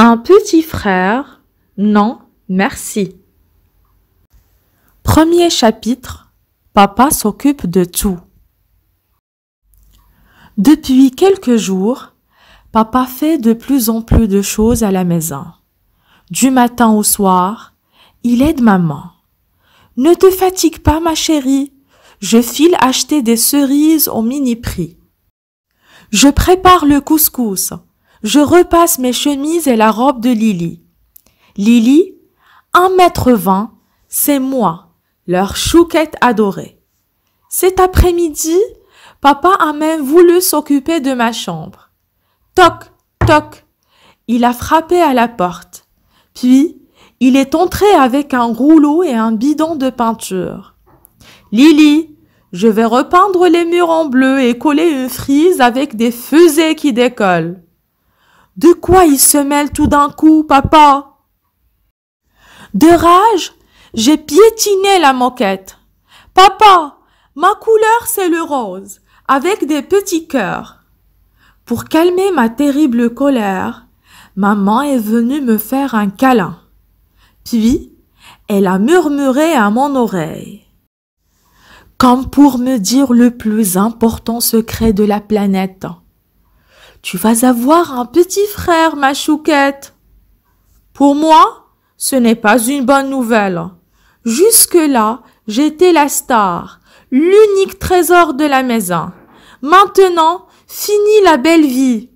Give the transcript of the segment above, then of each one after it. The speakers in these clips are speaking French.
Un petit frère Non, merci. Premier chapitre Papa s'occupe de tout. Depuis quelques jours, papa fait de plus en plus de choses à la maison. Du matin au soir, il aide maman. Ne te fatigue pas, ma chérie. Je file acheter des cerises au mini-prix. Je prépare le couscous je repasse mes chemises et la robe de Lily. Lily, un mètre vingt, c'est moi, leur chouquette adorée. Cet après-midi, papa a même voulu s'occuper de ma chambre. Toc, toc, il a frappé à la porte. Puis, il est entré avec un rouleau et un bidon de peinture. Lily, je vais repeindre les murs en bleu et coller une frise avec des fusées qui décollent. De quoi il se mêle tout d'un coup, papa De rage, j'ai piétiné la moquette. Papa, ma couleur c'est le rose, avec des petits cœurs. Pour calmer ma terrible colère, maman est venue me faire un câlin. Puis, elle a murmuré à mon oreille. Comme pour me dire le plus important secret de la planète. Tu vas avoir un petit frère, ma chouquette. Pour moi, ce n'est pas une bonne nouvelle. Jusque-là, j'étais la star, l'unique trésor de la maison. Maintenant, finis la belle vie.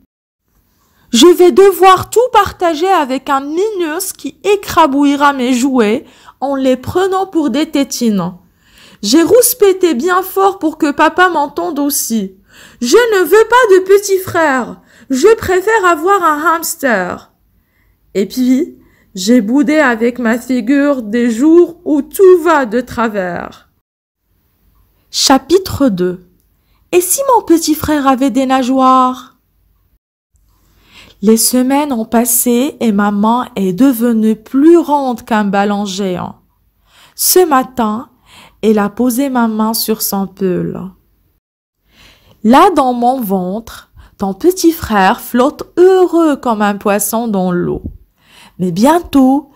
Je vais devoir tout partager avec un minus qui écrabouillera mes jouets en les prenant pour des tétines. J'ai rouspété bien fort pour que papa m'entende aussi. Je ne veux pas de petit frère. Je préfère avoir un hamster. Et puis, j'ai boudé avec ma figure des jours où tout va de travers. Chapitre 2 Et si mon petit frère avait des nageoires Les semaines ont passé et maman est devenue plus ronde qu'un ballon géant. Ce matin, elle a posé ma main sur son pull. Là dans mon ventre, ton petit frère flotte heureux comme un poisson dans l'eau. Mais bientôt,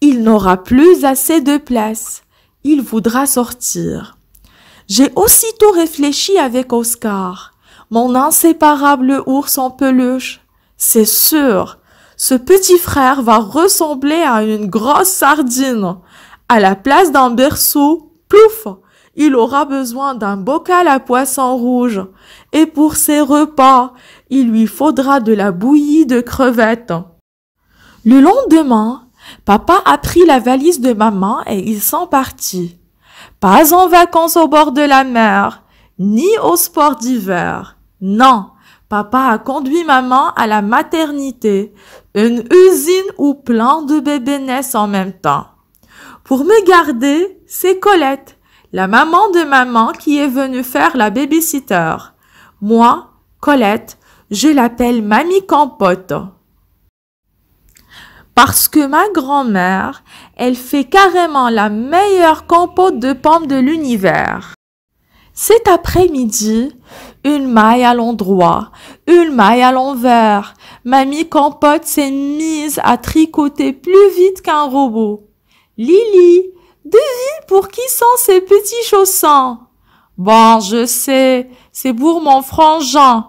il n'aura plus assez de place. Il voudra sortir. J'ai aussitôt réfléchi avec Oscar, mon inséparable ours en peluche. C'est sûr, ce petit frère va ressembler à une grosse sardine. À la place d'un berceau, plouf, il aura besoin d'un bocal à poisson rouge. Et pour ses repas, il lui faudra de la bouillie de crevettes. Le lendemain, papa a pris la valise de maman et ils sont partis. Pas en vacances au bord de la mer, ni au sport d'hiver. Non, papa a conduit maman à la maternité, une usine où plein de bébés naissent en même temps. Pour me garder, c'est Colette la maman de maman qui est venue faire la babysitter. Moi, Colette, je l'appelle Mamie Compote. Parce que ma grand-mère, elle fait carrément la meilleure compote de pommes de l'univers. Cet après-midi, une maille à l'endroit, une maille à l'envers. Mamie Compote s'est mise à tricoter plus vite qu'un robot. Lily, Devine pour qui sont ces petits chaussons. Bon, je sais, c'est pour mon frangin.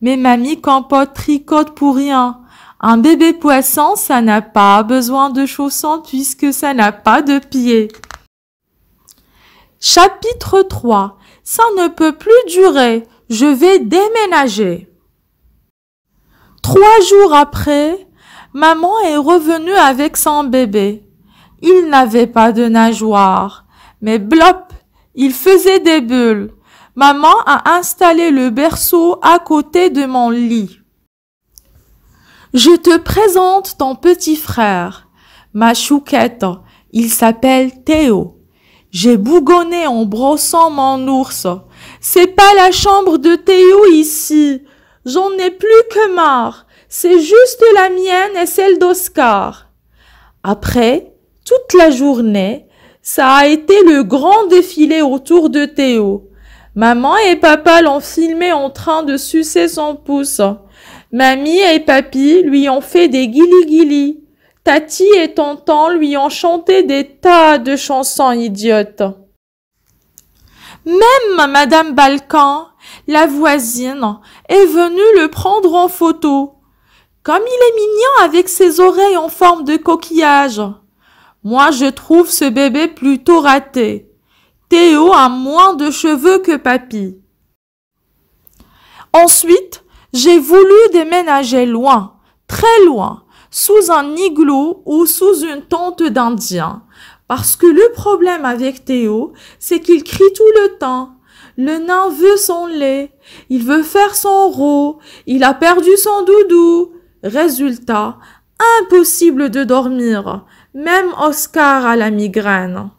Mais mamie compote tricote pour rien. Un bébé poisson, ça n'a pas besoin de chaussons puisque ça n'a pas de pieds. Chapitre 3. Ça ne peut plus durer. Je vais déménager. Trois jours après, maman est revenue avec son bébé. Il n'avait pas de nageoire, mais blop, il faisait des bulles. Maman a installé le berceau à côté de mon lit. Je te présente ton petit frère, ma chouquette. Il s'appelle Théo. J'ai bougonné en brossant mon ours. C'est pas la chambre de Théo ici. J'en ai plus que marre. C'est juste la mienne et celle d'Oscar. Après, toute la journée, ça a été le grand défilé autour de Théo. Maman et papa l'ont filmé en train de sucer son pouce. Mamie et papy lui ont fait des guili-guili. Tati et tonton lui ont chanté des tas de chansons idiotes. Même madame Balkan, la voisine, est venue le prendre en photo. Comme il est mignon avec ses oreilles en forme de coquillage. Moi, je trouve ce bébé plutôt raté. Théo a moins de cheveux que papy. Ensuite, j'ai voulu déménager loin, très loin, sous un igloo ou sous une tente d'Indien. Parce que le problème avec Théo, c'est qu'il crie tout le temps. Le nain veut son lait, il veut faire son ro, il a perdu son doudou. Résultat, Impossible de dormir. Même Oscar a la migraine.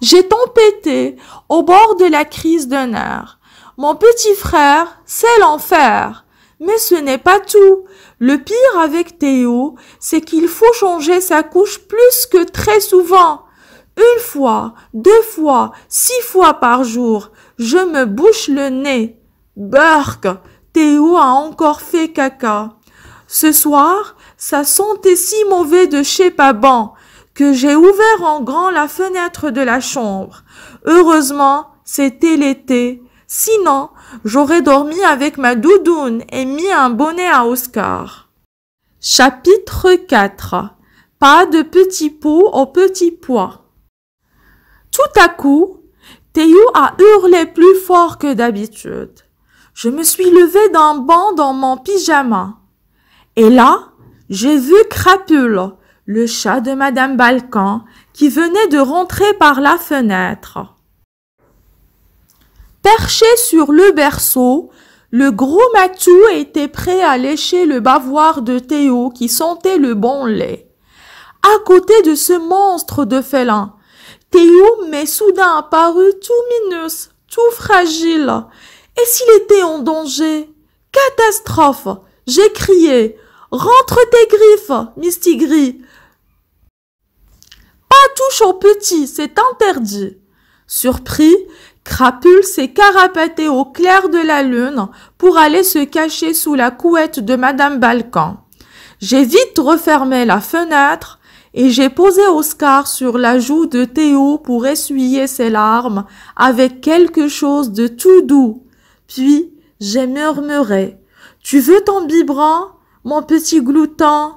J'ai tempêté au bord de la crise d'un air. Mon petit frère, c'est l'enfer. Mais ce n'est pas tout. Le pire avec Théo, c'est qu'il faut changer sa couche plus que très souvent. Une fois, deux fois, six fois par jour, je me bouche le nez. Burk, Théo a encore fait caca. Ce soir, ça sentait si mauvais de chez Paban que j'ai ouvert en grand la fenêtre de la chambre. Heureusement, c'était l'été. Sinon, j'aurais dormi avec ma doudoune et mis un bonnet à Oscar. Chapitre 4 Pas de petit pot au petit pois. Tout à coup, Théo a hurlé plus fort que d'habitude. Je me suis levée d'un banc dans mon pyjama. Et là, j'ai vu Crapule, le chat de Madame Balkan, qui venait de rentrer par la fenêtre. Perché sur le berceau, le gros Matou était prêt à lécher le bavoir de Théo qui sentait le bon lait. À côté de ce monstre de félin, Théo m'est soudain apparu tout minus, tout fragile. Et s'il était en danger? Catastrophe! J'ai crié. Rentre tes griffes, Mistigris. Pas touche au petit, c'est interdit. Surpris, Crapule s'est carapaté au clair de la lune pour aller se cacher sous la couette de Madame Balkan. J'ai vite refermé la fenêtre et j'ai posé Oscar sur la joue de Théo pour essuyer ses larmes avec quelque chose de tout doux. Puis j'ai murmuré tu veux ton biberon, mon petit glouton?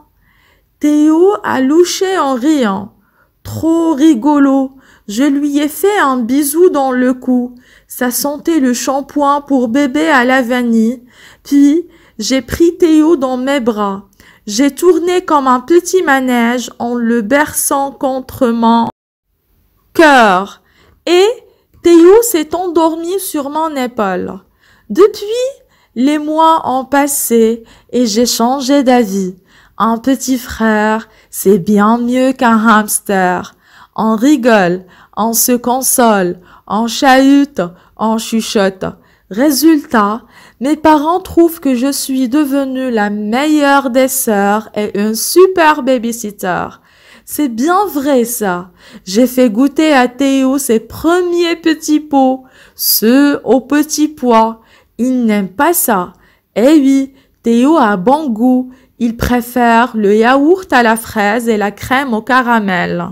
Théo a louché en riant. Trop rigolo. Je lui ai fait un bisou dans le cou. Ça sentait le shampoing pour bébé à la vanille. Puis, j'ai pris Théo dans mes bras. J'ai tourné comme un petit manège en le berçant contre mon cœur. Et Théo s'est endormi sur mon épaule. Depuis, les mois ont passé et j'ai changé d'avis. Un petit frère, c'est bien mieux qu'un hamster. On rigole, on se console, on chahute, on chuchote. Résultat, mes parents trouvent que je suis devenue la meilleure des sœurs et un super babysitter. C'est bien vrai ça. J'ai fait goûter à Théo ses premiers petits pots, ceux aux petits pois, il n'aime pas ça. Eh oui, Théo a bon goût. Il préfère le yaourt à la fraise et la crème au caramel.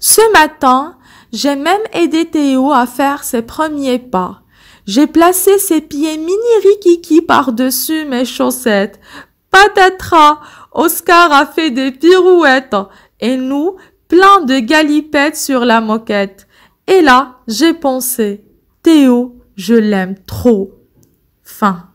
Ce matin, j'ai même aidé Théo à faire ses premiers pas. J'ai placé ses pieds mini rikiki par-dessus mes chaussettes. Patatras! Oscar a fait des pirouettes et nous, plein de galipettes sur la moquette. Et là, j'ai pensé, Théo, je l'aime trop. Fin.